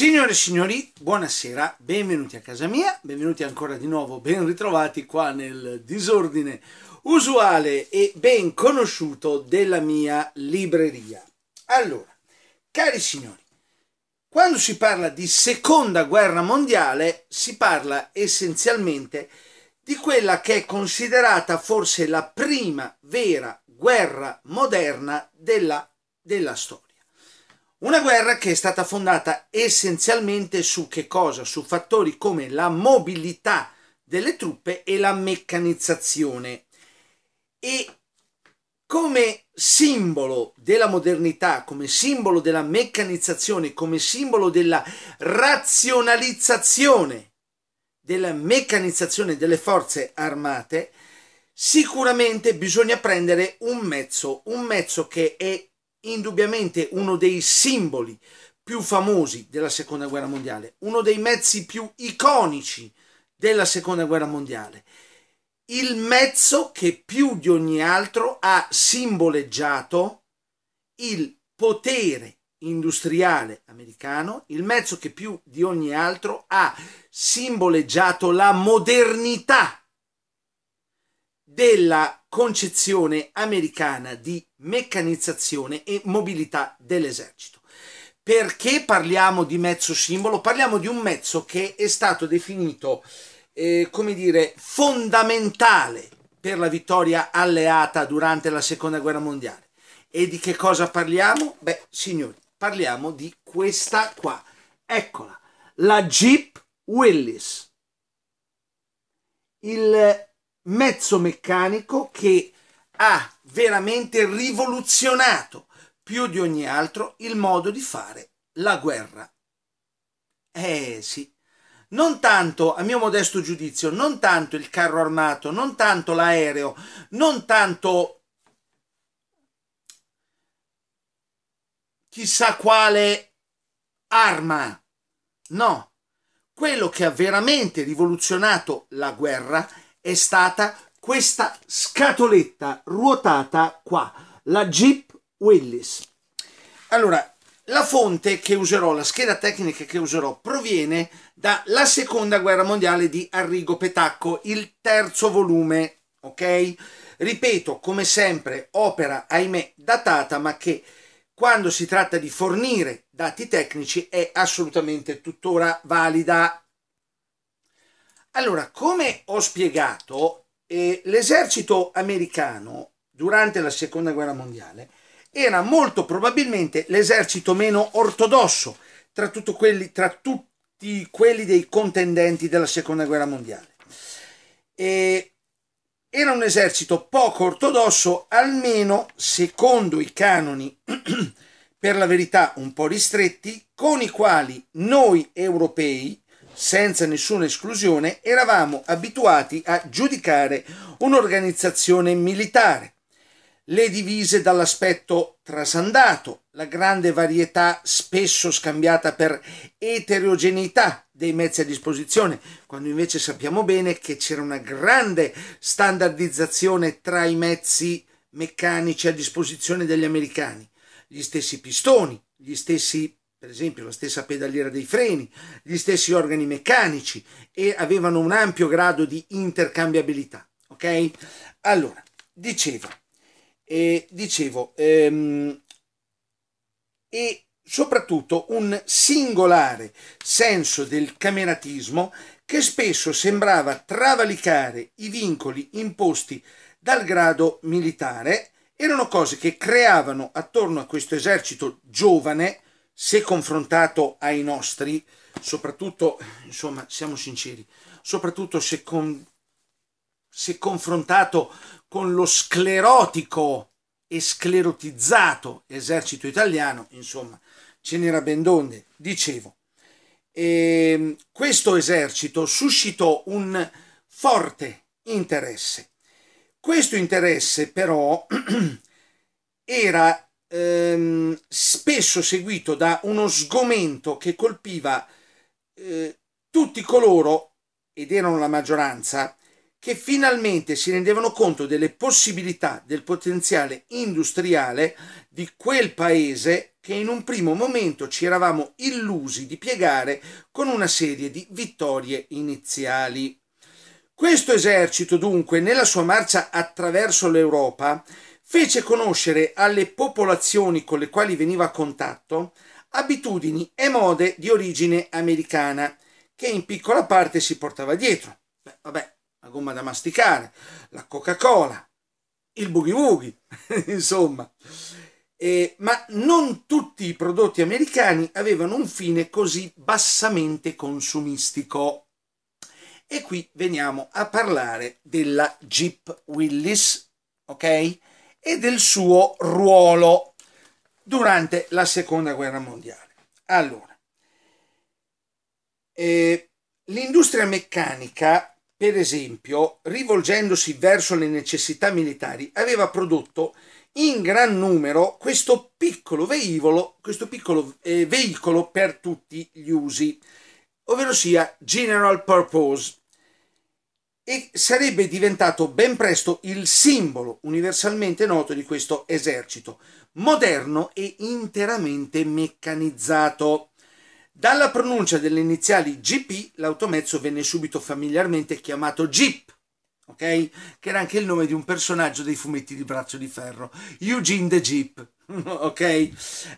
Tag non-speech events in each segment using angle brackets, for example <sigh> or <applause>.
Signore e signori, buonasera, benvenuti a casa mia, benvenuti ancora di nuovo, ben ritrovati qua nel disordine usuale e ben conosciuto della mia libreria. Allora, cari signori, quando si parla di seconda guerra mondiale si parla essenzialmente di quella che è considerata forse la prima vera guerra moderna della, della storia. Una guerra che è stata fondata essenzialmente su che cosa? Su fattori come la mobilità delle truppe e la meccanizzazione. E come simbolo della modernità, come simbolo della meccanizzazione, come simbolo della razionalizzazione della meccanizzazione delle forze armate, sicuramente bisogna prendere un mezzo, un mezzo che è indubbiamente uno dei simboli più famosi della Seconda Guerra Mondiale, uno dei mezzi più iconici della Seconda Guerra Mondiale, il mezzo che più di ogni altro ha simboleggiato il potere industriale americano, il mezzo che più di ogni altro ha simboleggiato la modernità della concezione americana di meccanizzazione e mobilità dell'esercito. Perché parliamo di mezzo simbolo? Parliamo di un mezzo che è stato definito, eh, come dire, fondamentale per la vittoria alleata durante la seconda guerra mondiale. E di che cosa parliamo? Beh, signori, parliamo di questa qua. Eccola, la Jeep Willis. Il mezzo meccanico che ha veramente rivoluzionato più di ogni altro il modo di fare la guerra. Eh sì, non tanto, a mio modesto giudizio, non tanto il carro armato, non tanto l'aereo, non tanto chissà quale arma. No, quello che ha veramente rivoluzionato la guerra è è stata questa scatoletta ruotata qua, la Jeep Willis. Allora, la fonte che userò, la scheda tecnica che userò, proviene dalla seconda guerra mondiale di Arrigo Petacco, il terzo volume, ok? Ripeto, come sempre, opera, ahimè, datata, ma che quando si tratta di fornire dati tecnici è assolutamente tuttora valida allora, come ho spiegato, eh, l'esercito americano durante la seconda guerra mondiale era molto probabilmente l'esercito meno ortodosso tra, quelli, tra tutti quelli dei contendenti della seconda guerra mondiale. E era un esercito poco ortodosso, almeno secondo i canoni, <clears throat> per la verità un po' ristretti, con i quali noi europei senza nessuna esclusione, eravamo abituati a giudicare un'organizzazione militare. Le divise dall'aspetto trasandato, la grande varietà spesso scambiata per eterogeneità dei mezzi a disposizione, quando invece sappiamo bene che c'era una grande standardizzazione tra i mezzi meccanici a disposizione degli americani. Gli stessi pistoni, gli stessi per esempio la stessa pedaliera dei freni, gli stessi organi meccanici e avevano un ampio grado di intercambiabilità. Ok? Allora, dicevo, eh, dicevo ehm, e soprattutto un singolare senso del cameratismo che spesso sembrava travalicare i vincoli imposti dal grado militare, erano cose che creavano attorno a questo esercito giovane se confrontato ai nostri, soprattutto, insomma, siamo sinceri, soprattutto se, con, se confrontato con lo sclerotico e sclerotizzato esercito italiano, insomma, ce n'era ben donde. Dicevo, e ehm, questo esercito suscitò un forte interesse. Questo interesse però <clears throat> era ehm, spesso seguito da uno sgomento che colpiva eh, tutti coloro, ed erano la maggioranza, che finalmente si rendevano conto delle possibilità del potenziale industriale di quel paese che in un primo momento ci eravamo illusi di piegare con una serie di vittorie iniziali. Questo esercito dunque, nella sua marcia attraverso l'Europa, fece conoscere alle popolazioni con le quali veniva a contatto abitudini e mode di origine americana che in piccola parte si portava dietro. Beh, vabbè, la gomma da masticare, la Coca-Cola, il boogie woogie, <laughs> insomma. Eh, ma non tutti i prodotti americani avevano un fine così bassamente consumistico. E qui veniamo a parlare della Jeep Willis, ok? e del suo ruolo durante la seconda guerra mondiale. Allora, eh, l'industria meccanica, per esempio, rivolgendosi verso le necessità militari, aveva prodotto in gran numero questo piccolo veicolo, questo piccolo, eh, veicolo per tutti gli usi, ovvero sia General Purpose e sarebbe diventato ben presto il simbolo universalmente noto di questo esercito, moderno e interamente meccanizzato. Dalla pronuncia delle iniziali GP l'automezzo venne subito familiarmente chiamato Jeep, okay? che era anche il nome di un personaggio dei fumetti di Braccio di Ferro, Eugene the Jeep. <laughs> ok?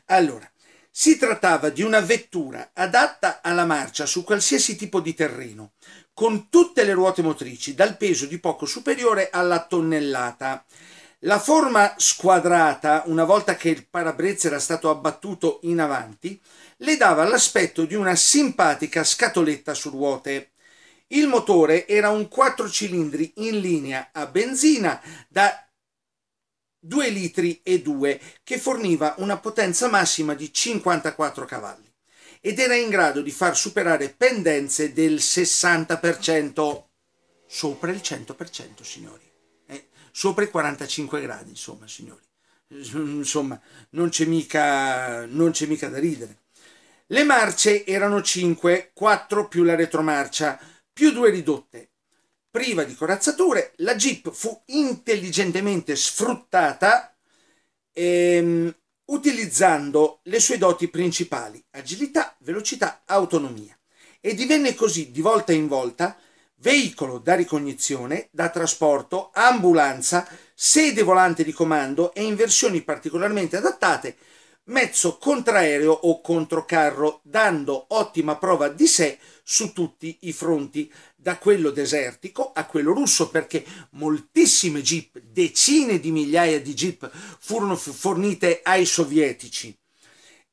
Allora, si trattava di una vettura adatta alla marcia su qualsiasi tipo di terreno, con tutte le ruote motrici dal peso di poco superiore alla tonnellata. La forma squadrata, una volta che il parabrezza era stato abbattuto in avanti, le dava l'aspetto di una simpatica scatoletta su ruote. Il motore era un quattro cilindri in linea a benzina da 2 litri e 2 che forniva una potenza massima di 54 cavalli ed era in grado di far superare pendenze del 60%, sopra il 100% signori, eh, sopra i 45 gradi insomma signori, mm, insomma non c'è mica, non c'è mica da ridere. Le marce erano 5, 4 più la retromarcia, più due ridotte. Priva di corazzature, la Jeep fu intelligentemente sfruttata ehm, utilizzando le sue doti principali, agilità, velocità, autonomia, e divenne così di volta in volta veicolo da ricognizione, da trasporto, ambulanza, sede volante di comando e in versioni particolarmente adattate mezzo contraereo o controcarro, dando ottima prova di sé su tutti i fronti, da quello desertico a quello russo, perché moltissime jeep, decine di migliaia di jeep, furono fornite ai sovietici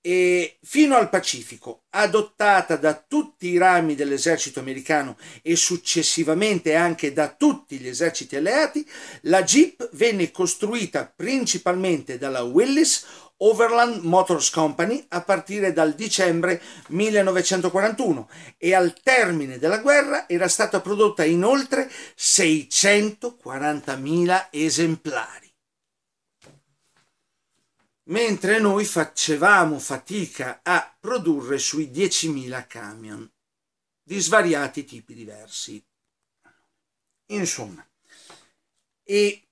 e fino al Pacifico, adottata da tutti i rami dell'esercito americano e successivamente anche da tutti gli eserciti alleati, la Jeep venne costruita principalmente dalla Willis Overland Motors Company a partire dal dicembre 1941 e al termine della guerra era stata prodotta in oltre 640.000 esemplari mentre noi facevamo fatica a produrre sui 10.000 camion di svariati tipi diversi. Insomma, e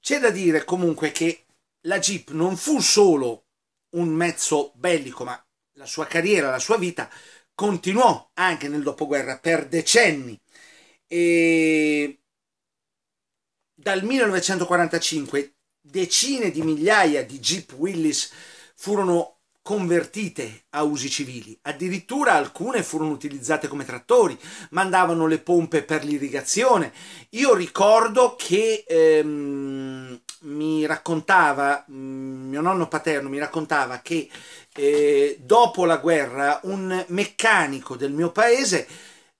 c'è da dire comunque che la Jeep non fu solo un mezzo bellico, ma la sua carriera, la sua vita continuò anche nel dopoguerra per decenni. E dal 1945 decine di migliaia di Jeep Willis furono convertite a usi civili, addirittura alcune furono utilizzate come trattori, mandavano le pompe per l'irrigazione. Io ricordo che ehm, mi raccontava, mm, mio nonno paterno mi raccontava che eh, dopo la guerra un meccanico del mio paese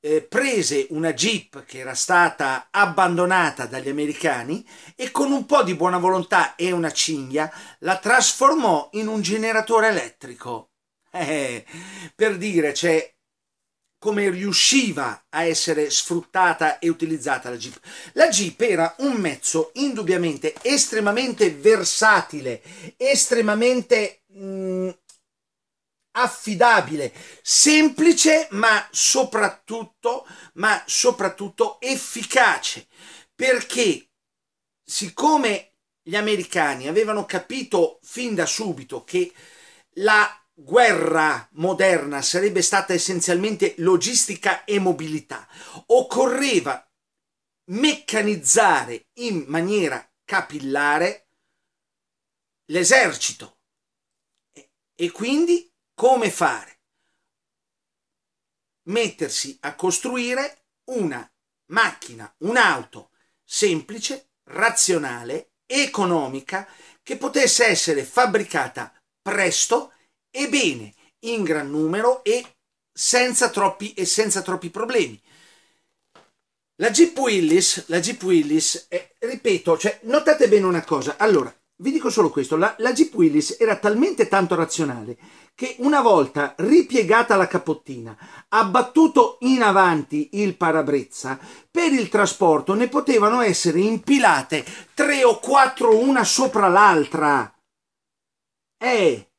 eh, prese una jeep che era stata abbandonata dagli americani e con un po' di buona volontà e una cinghia la trasformò in un generatore elettrico. <laughs> Eh, per dire, cioè, come riusciva a essere sfruttata e utilizzata la Jeep. La Jeep era un mezzo indubbiamente estremamente versatile, estremamente mh, mm, affidabile, semplice ma soprattutto, ma soprattutto efficace, perché siccome gli americani avevano capito fin da subito che la guerra moderna sarebbe stata essenzialmente logistica e mobilità, occorreva meccanizzare in maniera capillare l'esercito e quindi come fare? Mettersi a costruire una macchina, un'auto semplice, razionale, economica, che potesse essere fabbricata presto e bene, in gran numero e senza troppi, e senza troppi problemi. La Jeep Willis, la Jeep Willis eh, ripeto, cioè, notate bene una cosa. Allora, vi dico solo questo, la, la Jeep Willis era talmente tanto razionale che una volta ripiegata la capottina, abbattuto in avanti il parabrezza, per il trasporto ne potevano essere impilate tre o quattro una sopra l'altra. Eh,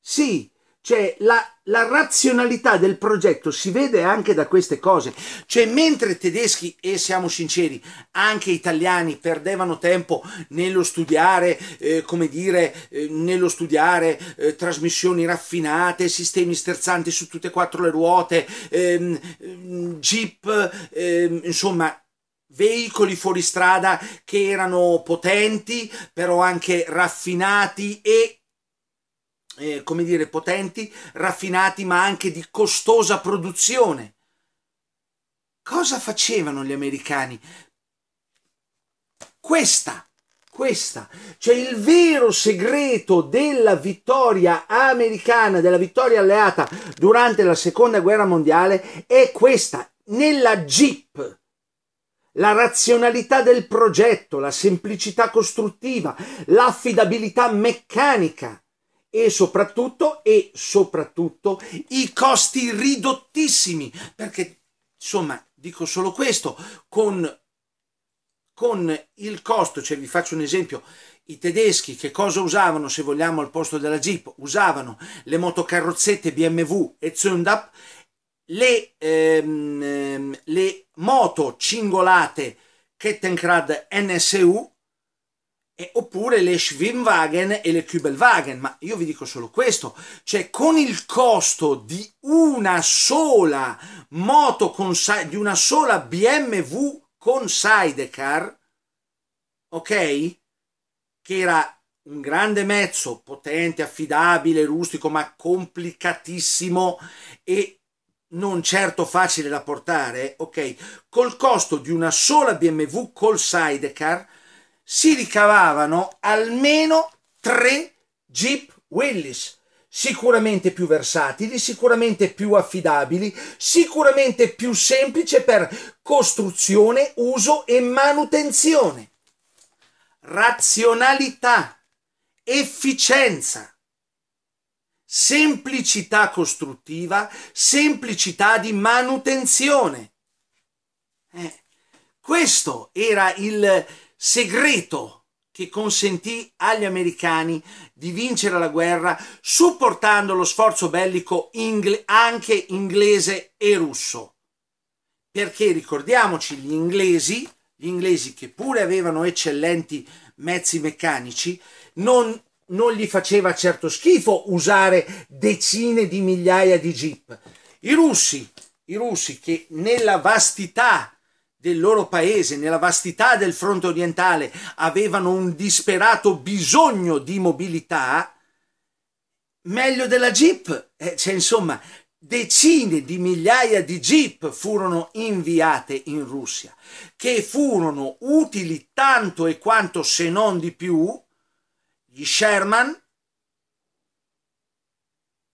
sì, cioè, la, la, razionalità del progetto si vede anche da queste cose. Cioè, mentre tedeschi, e siamo sinceri, anche italiani perdevano tempo nello studiare, eh, come dire, eh, nello studiare eh, trasmissioni raffinate, sistemi sterzanti su tutte e quattro le ruote, ehm, ehm jeep, ehm, insomma, veicoli fuoristrada che erano potenti, però anche raffinati e eh, come dire, potenti, raffinati, ma anche di costosa produzione. Cosa facevano gli americani? Questa, questa, cioè il vero segreto della vittoria americana, della vittoria alleata durante la seconda guerra mondiale è questa, nella Jeep la razionalità del progetto, la semplicità costruttiva, l'affidabilità meccanica e soprattutto, e soprattutto i costi ridottissimi, perché insomma dico solo questo, con, con il costo, cioè vi faccio un esempio, i tedeschi che cosa usavano se vogliamo al posto della Jeep? Usavano le motocarrozzette BMW e Zundapp, le, ehm, ehm, le moto cingolate Kettenkrad NSU eh, oppure le Schwimmwagen e le Kübelwagen, ma io vi dico solo questo, cioè con il costo di una sola moto con di una sola BMW con sidecar, ok? Che era un grande mezzo, potente, affidabile, rustico, ma complicatissimo e non certo facile da portare, ok? Col costo di una sola BMW col sidecar si ricavavano almeno tre Jeep Willis, sicuramente più versatili, sicuramente più affidabili, sicuramente più semplice per costruzione, uso e manutenzione. Razionalità, efficienza, semplicità costruttiva, semplicità di manutenzione. Eh, questo era il, segreto che consentì agli americani di vincere la guerra supportando lo sforzo bellico ingle- anche inglese e russo. Perché ricordiamoci gli inglesi, gli inglesi che pure avevano eccellenti mezzi meccanici, non, non gli faceva certo schifo usare decine di migliaia di jeep. I russi, i russi che nella vastità del loro paese, nella vastità del fronte orientale, avevano un disperato bisogno di mobilità, meglio della Jeep. Eh, cioè, insomma, decine di migliaia di Jeep furono inviate in Russia, che furono utili tanto e quanto, se non di più, gli Sherman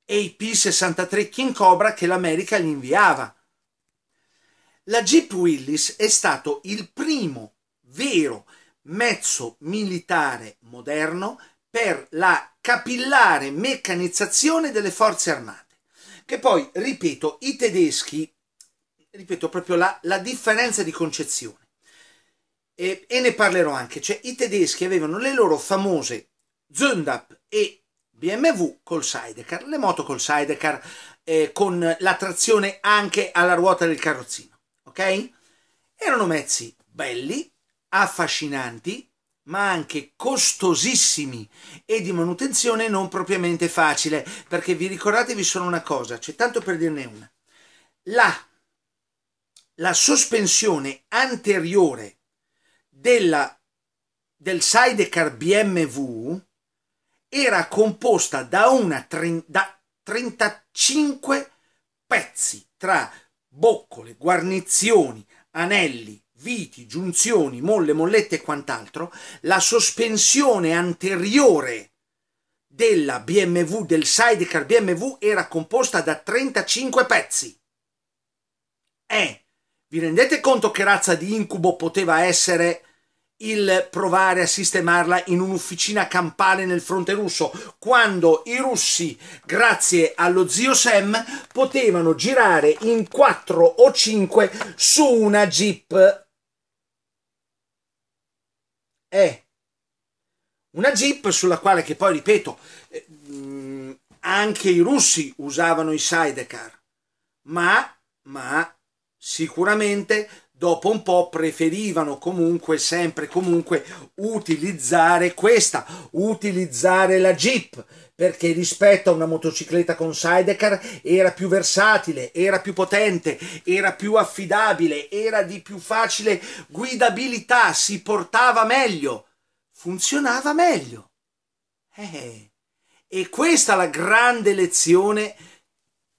e i P-63 King Cobra che l'America gli inviava la Jeep Willis è stato il primo vero mezzo militare moderno per la capillare meccanizzazione delle forze armate. Che poi, ripeto, i tedeschi, ripeto proprio la, la differenza di concezione, e, e, ne parlerò anche, cioè i tedeschi avevano le loro famose Zundap e BMW col sidecar, le moto col sidecar eh, con la trazione anche alla ruota del carrozzino ok? Erano mezzi belli, affascinanti, ma anche costosissimi e di manutenzione non propriamente facile, perché vi ricordatevi solo una cosa, c'è cioè tanto per dirne una. La, la sospensione anteriore della, del sidecar BMW era composta da, una, da 35 pezzi tra boccole, guarnizioni, anelli, viti, giunzioni, molle, mollette e quant'altro, la sospensione anteriore della BMW, del sidecar BMW, era composta da 35 pezzi. E eh, vi rendete conto che razza di incubo poteva essere il provare a sistemarla in un'officina campale nel fronte russo, quando i russi, grazie allo zio Sam, potevano girare in 4 o 5 su una jeep. Eh, una jeep sulla quale, che poi ripeto, eh, anche i russi usavano i sidecar, ma, ma sicuramente dopo un po' preferivano comunque sempre comunque utilizzare questa, utilizzare la Jeep, perché rispetto a una motocicletta con sidecar era più versatile, era più potente, era più affidabile, era di più facile guidabilità, si portava meglio, funzionava meglio. Eh, e questa è la grande lezione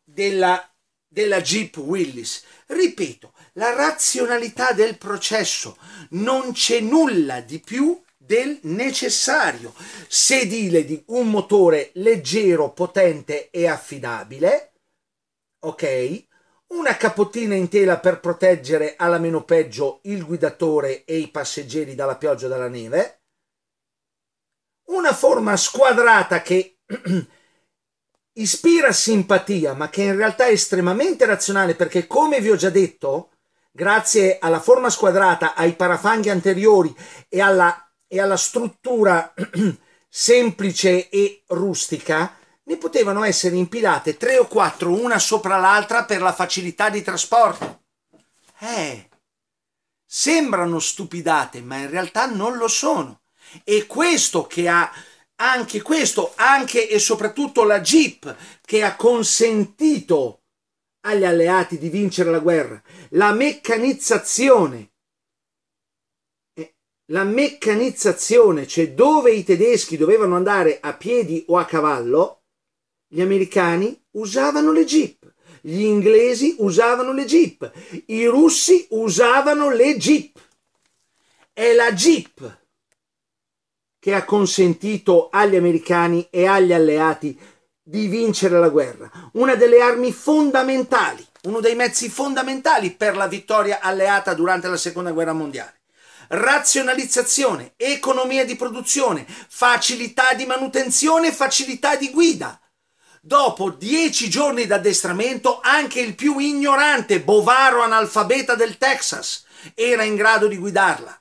della, della Jeep Willis. Ripeto, la razionalità del processo. Non c'è nulla di più del necessario. Sedile di un motore leggero, potente e affidabile, ok? Una capottina in tela per proteggere alla meno peggio il guidatore e i passeggeri dalla pioggia e dalla neve. Una forma squadrata che <clears throat> ispira simpatia, ma che in realtà è estremamente razionale perché, come vi ho già detto, grazie alla forma squadrata, ai parafanghi anteriori e alla, e alla struttura <clears throat> semplice e rustica, ne potevano essere impilate tre o quattro una sopra l'altra per la facilità di trasporto. Eh, sembrano stupidate, ma in realtà non lo sono. E questo che ha anche questo, anche e soprattutto la Jeep che ha consentito agli alleati di vincere la guerra, la meccanizzazione. Eh, la meccanizzazione, cioè dove i tedeschi dovevano andare a piedi o a cavallo, gli americani usavano le jeep, gli inglesi usavano le jeep, i russi usavano le jeep. È la jeep che ha consentito agli americani e agli alleati di di vincere la guerra, una delle armi fondamentali, uno dei mezzi fondamentali per la vittoria alleata durante la seconda guerra mondiale. Razionalizzazione, economia di produzione, facilità di manutenzione, facilità di guida. Dopo dieci giorni d'addestramento, anche il più ignorante bovaro analfabeta del Texas era in grado di guidarla.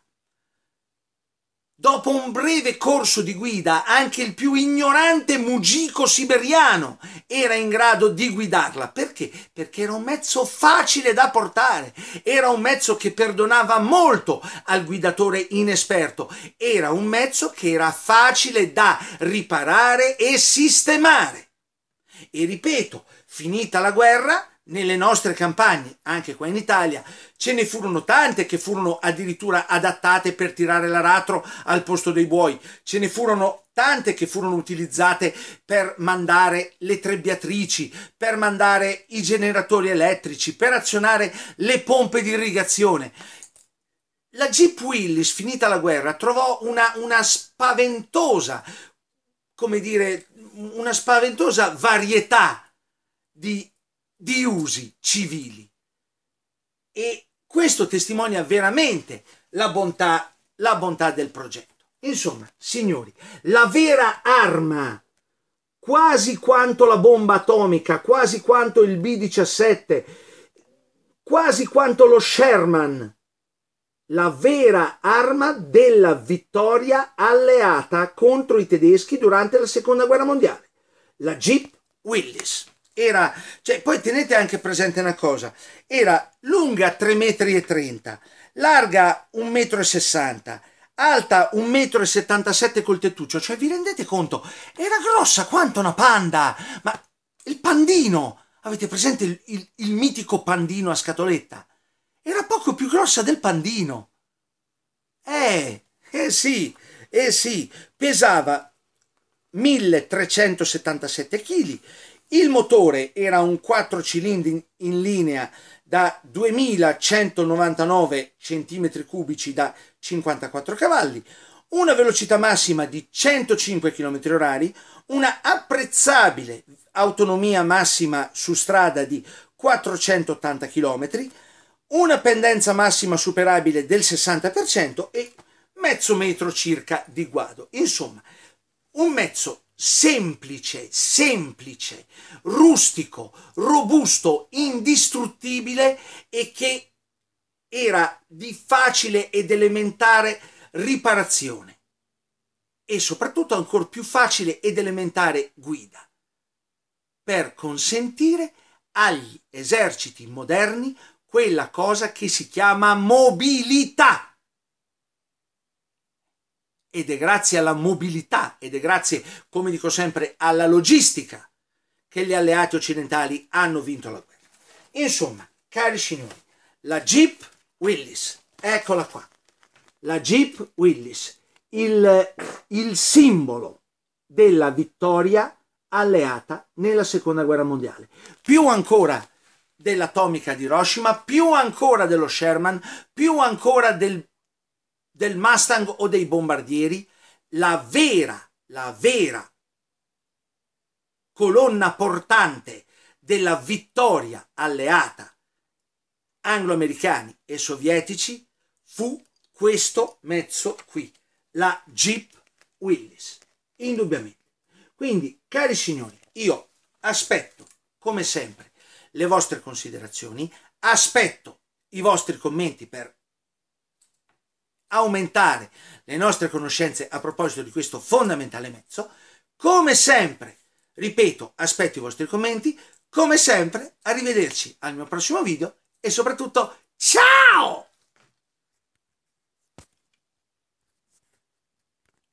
Dopo un breve corso di guida, anche il più ignorante mugico siberiano era in grado di guidarla. Perché? Perché era un mezzo facile da portare, era un mezzo che perdonava molto al guidatore inesperto, era un mezzo che era facile da riparare e sistemare. E ripeto, finita la guerra, nelle nostre campagne, anche qua in Italia, ce ne furono tante che furono addirittura adattate per tirare l'aratro al posto dei buoi, ce ne furono tante che furono utilizzate per mandare le trebbiatrici, per mandare i generatori elettrici, per azionare le pompe di irrigazione. La Jeep Willis, finita la guerra, trovò una, una spaventosa, come dire, una spaventosa varietà di di usi civili. E questo testimonia veramente la bontà, la bontà del progetto. Insomma, signori, la vera arma, quasi quanto la bomba atomica, quasi quanto il B-17, quasi quanto lo Sherman, la vera arma della vittoria alleata contro i tedeschi durante la Seconda Guerra Mondiale, la Jeep Willis. Era, cioè, poi tenete anche presente una cosa, era lunga 3,30 m, larga 1,60 m, alta 1,77 m col tettuccio, cioè vi rendete conto? Era grossa quanto una panda, ma il pandino, avete presente il, il, il mitico pandino a scatoletta? Era poco più grossa del pandino. Eh, eh sì, eh sì, pesava 1377 kg il motore era un 4 cilindri in linea da 2199 cm3 da 54 cavalli, una velocità massima di 105 km/h, una apprezzabile autonomia massima su strada di 480 km, una pendenza massima superabile del 60% e mezzo metro circa di guado. Insomma, un mezzo semplice, semplice, rustico, robusto, indistruttibile e che era di facile ed elementare riparazione e soprattutto ancora più facile ed elementare guida per consentire agli eserciti moderni quella cosa che si chiama mobilità ed è grazie alla mobilità ed è grazie, come dico sempre, alla logistica che gli alleati occidentali hanno vinto la guerra. Insomma, cari signori, la Jeep Willis, eccola qua, la Jeep Willis, il, il simbolo della vittoria alleata nella seconda guerra mondiale, più ancora dell'atomica di Hiroshima, più ancora dello Sherman, più ancora del del Mustang o dei bombardieri, la vera, la vera colonna portante della vittoria alleata anglo-americani e sovietici fu questo mezzo qui, la Jeep Willis, indubbiamente. Quindi, cari signori, io aspetto, come sempre, le vostre considerazioni, aspetto i vostri commenti per aumentare le nostre conoscenze a proposito di questo fondamentale mezzo. Come sempre, ripeto, aspetto i vostri commenti. Come sempre, arrivederci al mio prossimo video e soprattutto ciao!